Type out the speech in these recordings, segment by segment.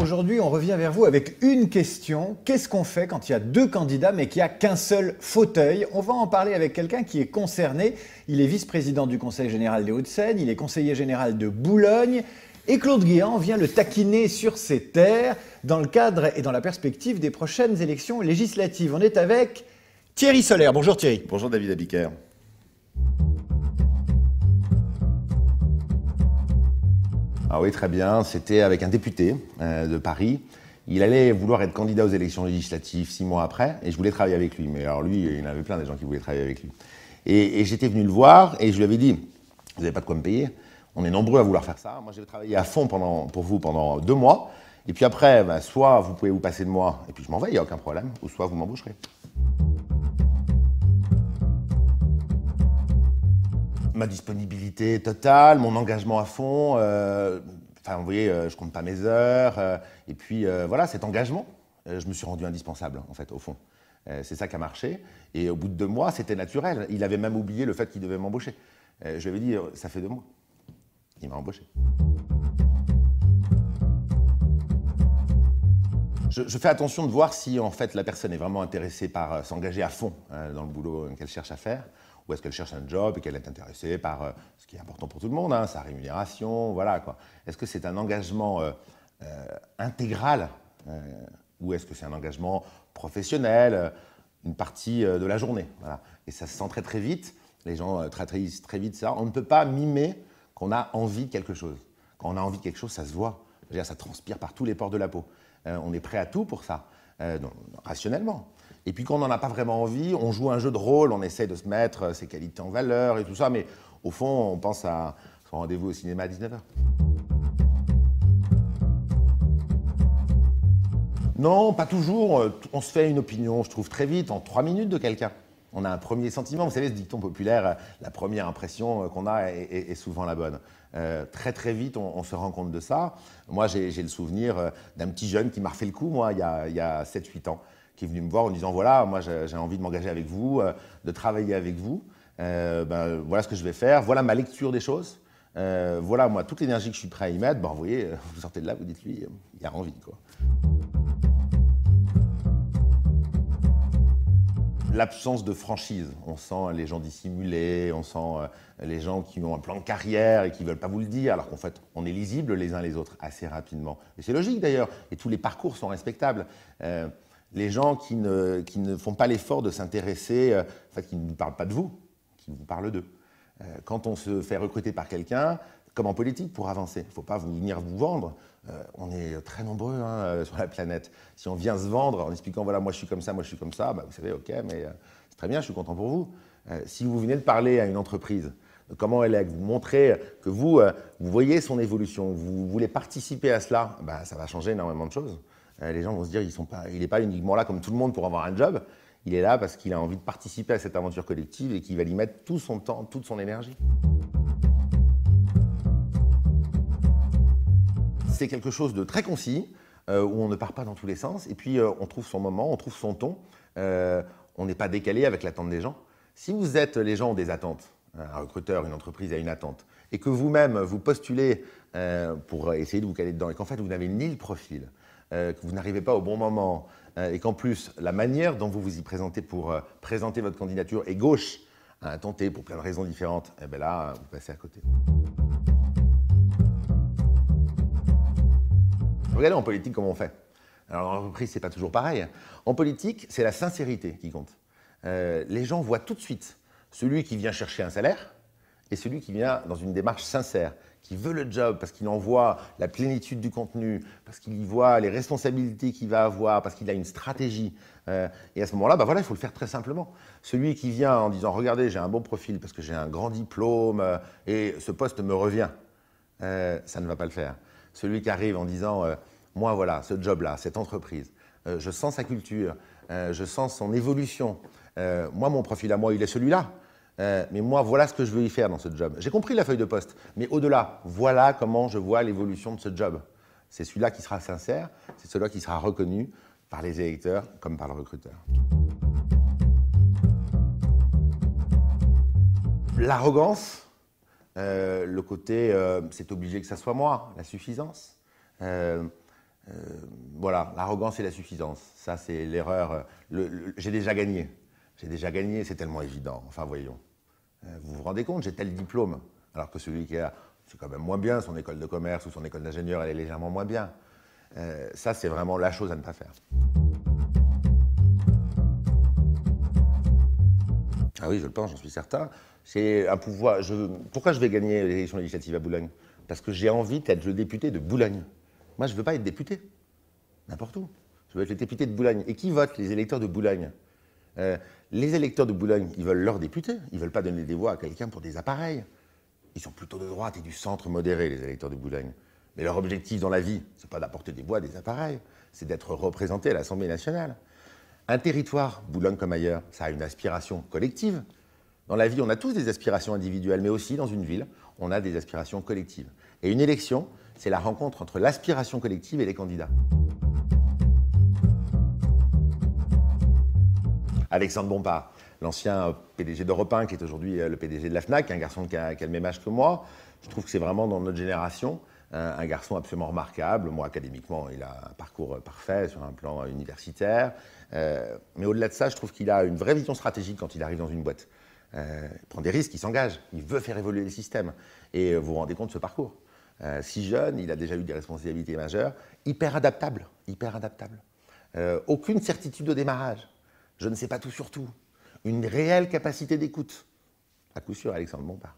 Aujourd'hui, on revient vers vous avec une question. Qu'est-ce qu'on fait quand il y a deux candidats mais qu'il n'y a qu'un seul fauteuil On va en parler avec quelqu'un qui est concerné. Il est vice-président du Conseil général des Hauts-de-Seine, il est conseiller général de Boulogne. Et Claude Guéant vient le taquiner sur ses terres dans le cadre et dans la perspective des prochaines élections législatives. On est avec Thierry Solaire. Bonjour Thierry. Bonjour David Abicaire. Ah oui, très bien. C'était avec un député euh, de Paris. Il allait vouloir être candidat aux élections législatives six mois après, et je voulais travailler avec lui. Mais alors lui, il avait plein des gens qui voulaient travailler avec lui. Et, j'étais venu le voir, et je lui avais dit, vous n'avez pas de quoi me payer, on est nombreux à vouloir faire ça. Moi, j'ai travaillé à fond pour vous pendant deux mois, et puis après, ben, soit vous pouvez vous passer de moi, et puis je m'en vais, il n'y a aucun problème, ou soit vous m'embaucherez. ma disponibilité totale, mon engagement à fond. Euh, enfin, vous voyez, euh, je compte pas mes heures. Euh, et puis, voilà, cet engagement, je me suis rendu indispensable, en fait, au fond. c'est ça qui a marché. Et au bout de deux mois, c'était naturel. Il avait même oublié le fait qu'il devait m'embaucher. je lui avais dit, ça fait deux mois. Il m'a embauché. je, fais attention de voir si en fait la personne est vraiment intéressée par s'engager à fond dans le boulot qu'elle cherche à faire ou est-ce qu'elle cherche un job et qu'elle est intéressée par euh, ce qui est important pour tout le monde, hein, sa rémunération, voilà quoi. Est-ce que c'est un engagement euh, euh, intégral ou est-ce que c'est un engagement professionnel, une partie de la journée Et ça se sent très très vite, les gens traitent très, vite ça. On ne peut pas mimer qu'on a envie de quelque chose. Quand on a envie de quelque chose, ça se voit, ça transpire par tous les pores de la peau. on est prêt à tout pour ça. Euh, rationnellement. Et puis quand on n'en a pas vraiment envie, on joue un jeu de rôle, on essaie de se mettre euh, ses qualités en valeur et tout ça, mais au fond, on pense à son rendez-vous au cinéma à 19h. Non, pas toujours. Euh, on se fait une opinion, je trouve, très vite, en trois minutes de quelqu'un on a un premier sentiment. Vous savez, ce dicton populaire, euh, la première impression euh, qu'on a est, souvent la bonne. Euh, très très vite, on, se rend compte de ça. Moi, j'ai le souvenir d'un petit jeune qui m'a refait le coup, moi, il y a, 7-8 ans, qui est venu me voir en disant, voilà, moi, j'ai envie de m'engager avec vous, de travailler avec vous. Ben, voilà ce que je vais faire, voilà ma lecture des choses. voilà, moi, toute l'énergie que je suis prêt à y mettre, Bon, vous voyez, vous sortez de là, vous dites lui, il a envie, quoi. l'absence de franchise. On sent hein, les gens dissimulés, on sent euh, les gens qui ont un plan de carrière et qui ne veulent pas vous le dire, alors qu'en fait, on est lisible les uns les autres assez rapidement. Et c'est logique d'ailleurs, et tous les parcours sont respectables. Euh, les gens qui ne, font pas l'effort de s'intéresser, enfin euh, en qui ne vous parlent pas de vous, qui vous parlent d'eux. quand on se fait recruter par quelqu'un, en politique, pour avancer. Il ne faut pas vous venir vous vendre. Euh, on est très nombreux hein, euh, sur la planète. Si on vient se vendre en expliquant, voilà, moi je suis comme ça, moi je suis comme ça, bah, vous savez, ok, mais euh, c'est très bien, je suis content pour vous. si vous venez de parler à une entreprise, comment elle est, vous montrer que vous, vous voyez son évolution, vous voulez participer à cela, bah, ça va changer énormément de choses. les gens vont se dire, sont pas, il n'est pas uniquement là comme tout le monde pour avoir un job, il est là parce qu'il a envie de participer à cette aventure collective et qu'il va y mettre tout son temps, toute son énergie. c'est quelque chose de très concis, euh, où on ne part pas dans tous les sens, et puis euh, on trouve son moment, on trouve son ton, euh, on n'est pas décalé avec l'attente des gens. Si vous êtes, les gens des attentes, un recruteur, une entreprise a une attente, et que vous-même vous postulez pour essayer de vous caler dedans, et qu'en fait vous n'avez ni le profil, que vous n'arrivez pas au bon moment, et qu'en plus la manière dont vous vous y présentez pour présenter votre candidature est gauche, à hein, tenter pour plein de raisons différentes, et eh bien là, vous passez à côté. Regardez en politique comment on fait. Alors en entreprise, c'est pas toujours pareil. En politique, c'est la sincérité qui compte. Euh, les gens voient tout de suite celui qui vient chercher un salaire et celui qui vient dans une démarche sincère, qui veut le job parce qu'il en voit la plénitude du contenu, parce qu'il y voit les responsabilités qu'il va avoir, parce qu'il a une stratégie. Euh, et à ce moment-là, bah voilà, il faut le faire très simplement. Celui qui vient en disant regardez, j'ai un bon profil parce que j'ai un grand diplôme euh, et ce poste me revient, ça ne va pas le faire. Celui qui arrive en disant euh, Moi, voilà, ce job-là, cette entreprise, euh, je sens sa culture, euh, je sens son évolution. moi, mon profil à moi, il est celui-là. mais moi, voilà ce que je veux y faire dans ce job. J'ai compris la feuille de poste, mais au-delà, voilà comment je vois l'évolution de ce job. C'est celui-là qui sera sincère, c'est celui-là qui sera reconnu par les électeurs comme par le recruteur. L'arrogance, euh, le côté euh, c'est obligé que ça soit moi, la suffisance. Euh, voilà, l'arrogance et la suffisance. Ça, c'est l'erreur. j'ai déjà gagné. J'ai déjà gagné, c'est tellement évident. Enfin, voyons. vous vous rendez compte, j'ai tel diplôme. Alors que celui qui a, c'est quand même moins bien, son école de commerce ou son école d'ingénieur, elle est légèrement moins bien. ça, c'est vraiment la chose à ne pas faire. Ah oui, je le pense, j'en suis certain. C'est un pouvoir. pourquoi je vais gagner l'élection législative à Boulogne Parce que j'ai envie d'être le député de Boulogne. Moi, je ne veux pas être député. N'importe où. Je veux être le député de Boulogne. Et qui vote Les électeurs de Boulogne. Euh, les électeurs de Boulogne, ils veulent leur député. Ils ne veulent pas donner des voix à quelqu'un pour des appareils. Ils sont plutôt de droite et du centre modéré, les électeurs de Boulogne. Mais leur objectif dans la vie, ce n'est pas d'apporter des voix des appareils, c'est d'être représenté à l'Assemblée nationale. Un territoire, Boulogne comme ailleurs, ça a une aspiration collective. Dans la vie, on a tous des aspirations individuelles, mais aussi dans une ville, on a des aspirations collectives. Et une élection, c'est la rencontre entre l'aspiration collective et les candidats. Alexandre Bompard, l'ancien euh, PDG d'Europe qui est aujourd'hui euh, le PDG de la FNAC, un garçon qui a, même âge que moi. Je trouve que c'est vraiment dans notre génération un, garçon absolument remarquable. Moi, académiquement, il a un parcours euh, parfait sur un plan universitaire. mais au-delà de ça, je trouve qu'il a une vraie vision stratégique quand il arrive dans une boîte. Euh, prend des risques, il s'engage, il veut faire évoluer le système. Et euh, vous vous rendez compte de ce parcours. Euh, si jeune, il a déjà eu des responsabilités majeures, hyper adaptable, hyper adaptable. aucune certitude de démarrage. Je ne sais pas tout sur tout. Une réelle capacité d'écoute. À coup sûr, Alexandre Bompard.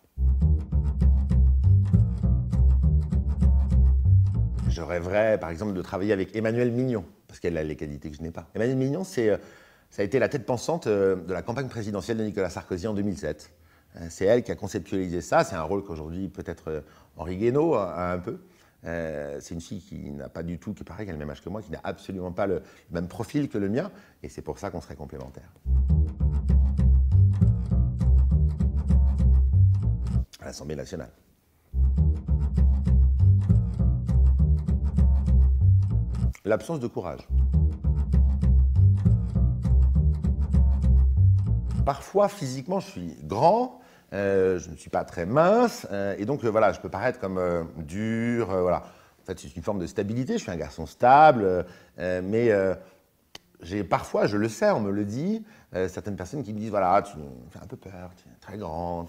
Je rêverais, par exemple, de travailler avec Emmanuel Mignon, parce qu'elle a les qualités que je n'ai pas. Emmanuel Mignon, c'est ça a été la tête pensante euh, de la campagne présidentielle de Nicolas Sarkozy en 2007. Euh, c'est elle qui a conceptualisé ça. C'est un rôle qu'aujourd'hui, peut-être euh, Henri Guénaud a un peu. c'est une fille qui n'a pas du tout, qui paraît qu'elle a le même âge que moi, qui n'a absolument pas le même profil que le mien, et c'est pour ça qu'on serait complémentaires. l'Assemblée nationale. L'absence de courage. parfois physiquement, je suis grand, euh, je ne suis pas très mince, euh, et donc euh, voilà, je peux paraître comme dur, voilà. En fait, c'est une forme de stabilité, je suis un garçon stable, mais j'ai parfois, je le sais, on me le dit, certaines personnes qui me disent, voilà, tu fais un peu peur, tu es très grand,